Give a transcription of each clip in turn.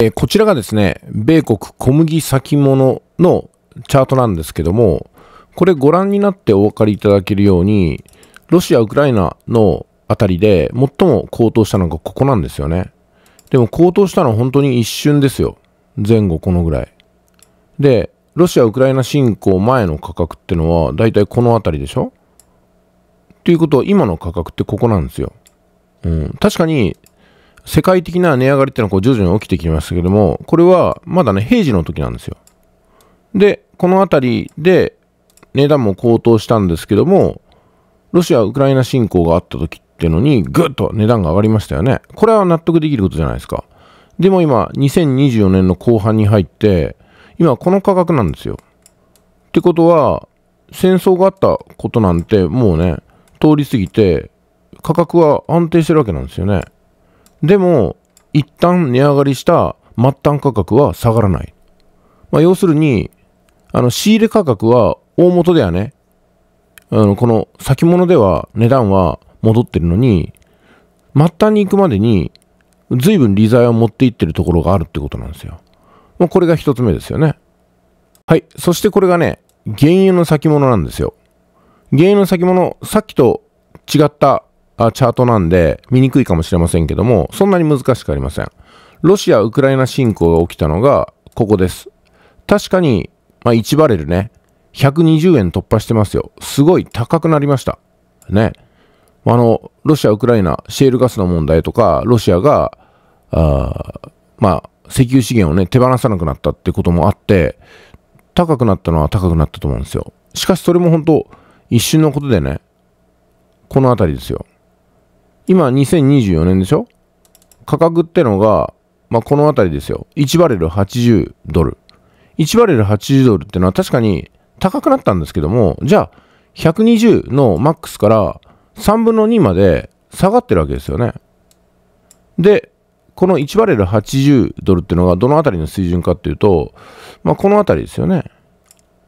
えー、こちらがですね、米国小麦先物のチャートなんですけども、これご覧になってお分かりいただけるように、ロシア、ウクライナのあたりで最も高騰したのがここなんですよね。でも高騰したのは本当に一瞬ですよ。前後このぐらい。で、ロシア・ウクライナ侵攻前の価格ってのは、だいたいこの辺りでしょっていうことは、今の価格ってここなんですよ。うん。確かに、世界的な値上がりっていうのはこう徐々に起きてきましたけども、これはまだね、平時の時なんですよ。で、この辺りで値段も高騰したんですけども、ロシア・ウクライナ侵攻があった時っていうのに、ぐっと値段が上がりましたよね。これは納得できることじゃないですか。でも今、2024年の後半に入って、今この価格なんですよ。ってことは、戦争があったことなんてもうね、通り過ぎて、価格は安定してるわけなんですよね。でも、一旦値上がりした末端価格は下がらない。まあ、要するに、あの、仕入れ価格は大元ではね、あの、この先物では値段は戻ってるのに、末端に行くまでに、随分利材を持っていってるところがあるってことなんですよ。まあ、これが一つ目ですよね。はい。そしてこれがね、原油の先物なんですよ。原油の先物、さっきと違ったあチャートなんで見にくいかもしれませんけども、そんなに難しくありません。ロシア・ウクライナ侵攻が起きたのがここです。確かに、まあ、1バレルね、120円突破してますよ。すごい高くなりました。ね。あの、ロシア・ウクライナ、シェールガスの問題とか、ロシアが、あまあ、石油資源をね、手放さなくなったってこともあって、高くなったのは高くなったと思うんですよ。しかしそれも本当、一瞬のことでね、この辺りですよ。今2024年でしょ価格ってのが、まあ、この辺りですよ。1バレル80ドル。1バレル80ドルってのは確かに高くなったんですけども、じゃあ120のマックスから3分の2まで下がってるわけですよね。で、この1バレル80ドルっていうのがどの辺りの水準かっていうと、まあ、この辺りですよね。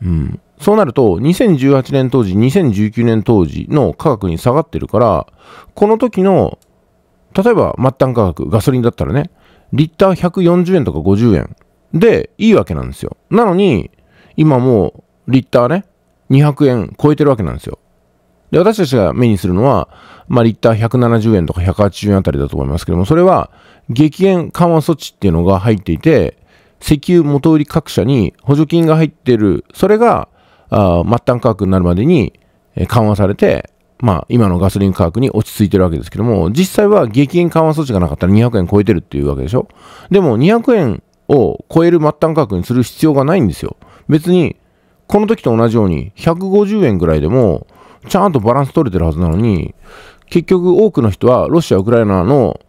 うん。そうなると、2018年当時、2019年当時の価格に下がってるから、この時の、例えば末端価格、ガソリンだったらね、リッター140円とか50円でいいわけなんですよ。なのに、今もう、リッターね、200円超えてるわけなんですよ。で、私たちが目にするのは、まあ、リッター170円とか180円あたりだと思いますけども、それは、激減緩和措置っていうのが入っていて、石油元売り各社に補助金が入ってる、それが、あ末端価格になるまでに緩和されて、まあ、今のガソリン価格に落ち着いてるわけですけども、実際は激減緩和措置がなかったら200円超えてるっていうわけでしょ。でも200円を超える末端価格にする必要がないんですよ。別に、この時と同じように150円ぐらいでも、ちゃんとバランス取れてるはずなのに、結局多くの人はロシア、ウクライナの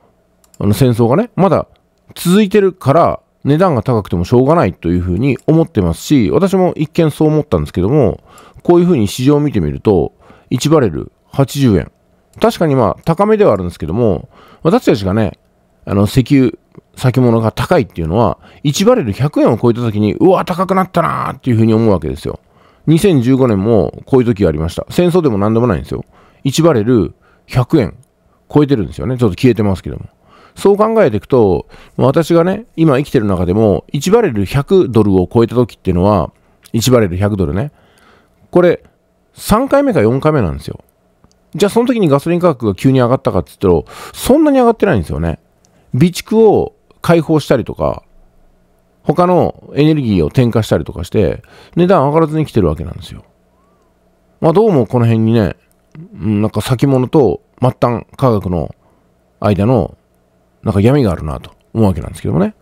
あの戦争がね、まだ続いてるから、値段が高くてもしょうがないというふうに思ってますし、私も一見そう思ったんですけども、こういうふうに市場を見てみると、1バレル80円。確かにまあ高めではあるんですけども、私たちがね、あの石油、先物が高いっていうのは、1バレル100円を超えた時に、うわ、高くなったなーっていうふうに思うわけですよ。2015年もこういう時がありました。戦争でも何でもないんですよ。1バレル100円超えてるんですよね。ちょっと消えてますけども。そう考えていくと、私がね、今生きてる中でも、1バレル100ドルを超えた時っていうのは、1バレル100ドルね。これ、3回目か4回目なんですよ。じゃあその時にガソリン価格が急に上がったかって言ったら、そんなに上がってないんですよね。備蓄を解放したりとか、他のエネルギーを転嫁したりとかして、値段上がらずに来てるわけなんですよ。まあどうもこの辺にね、なんか先物と末端価格の間のなんか闇があるなと思うわけなんですけどもね。